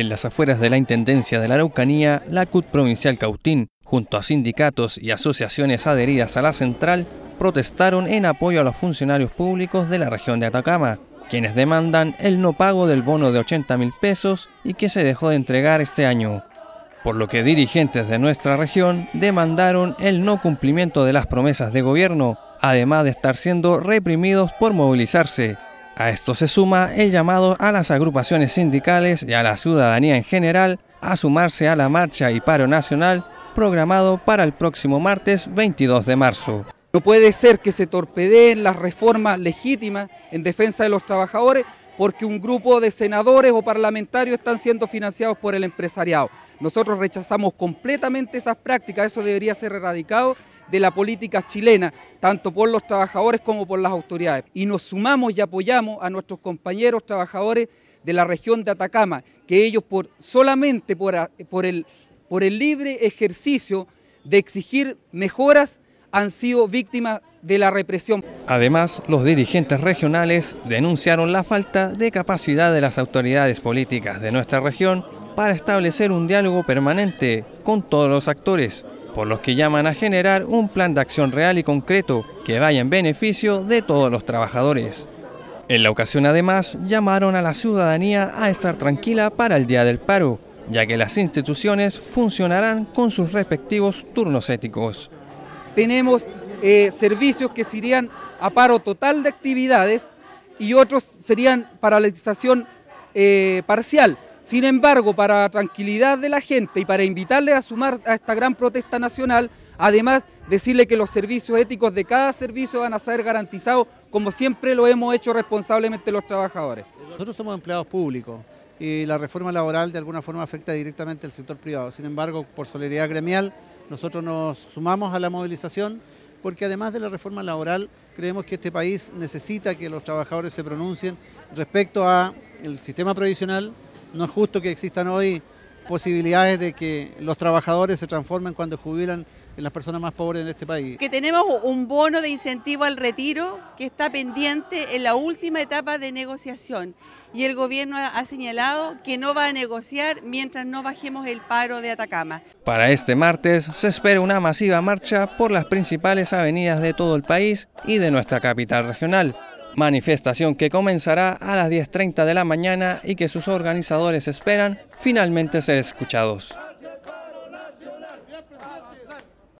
En las afueras de la Intendencia de la Araucanía, la CUT Provincial Cautín, junto a sindicatos y asociaciones adheridas a la central, protestaron en apoyo a los funcionarios públicos de la región de Atacama, quienes demandan el no pago del bono de 80 mil pesos y que se dejó de entregar este año. Por lo que dirigentes de nuestra región demandaron el no cumplimiento de las promesas de gobierno, además de estar siendo reprimidos por movilizarse, a esto se suma el llamado a las agrupaciones sindicales y a la ciudadanía en general a sumarse a la marcha y paro nacional programado para el próximo martes 22 de marzo. No puede ser que se torpedeen las reformas legítimas en defensa de los trabajadores porque un grupo de senadores o parlamentarios están siendo financiados por el empresariado. Nosotros rechazamos completamente esas prácticas, eso debería ser erradicado de la política chilena, tanto por los trabajadores como por las autoridades. Y nos sumamos y apoyamos a nuestros compañeros trabajadores de la región de Atacama, que ellos por, solamente por, el, por el libre ejercicio de exigir mejoras han sido víctimas de la represión. Además, los dirigentes regionales denunciaron la falta de capacidad de las autoridades políticas de nuestra región para establecer un diálogo permanente con todos los actores, por los que llaman a generar un plan de acción real y concreto que vaya en beneficio de todos los trabajadores. En la ocasión además llamaron a la ciudadanía a estar tranquila para el día del paro, ya que las instituciones funcionarán con sus respectivos turnos éticos. Tenemos eh, servicios que serían a paro total de actividades y otros serían paralización eh, parcial. Sin embargo, para tranquilidad de la gente y para invitarles a sumar a esta gran protesta nacional, además decirle que los servicios éticos de cada servicio van a ser garantizados como siempre lo hemos hecho responsablemente los trabajadores. Nosotros somos empleados públicos y la reforma laboral de alguna forma afecta directamente al sector privado. Sin embargo, por solidaridad gremial, nosotros nos sumamos a la movilización porque además de la reforma laboral, creemos que este país necesita que los trabajadores se pronuncien respecto al sistema provisional. No es justo que existan hoy posibilidades de que los trabajadores se transformen cuando jubilan en las personas más pobres de este país. Que tenemos un bono de incentivo al retiro que está pendiente en la última etapa de negociación y el gobierno ha señalado que no va a negociar mientras no bajemos el paro de Atacama. Para este martes se espera una masiva marcha por las principales avenidas de todo el país y de nuestra capital regional Manifestación que comenzará a las 10.30 de la mañana y que sus organizadores esperan finalmente ser escuchados.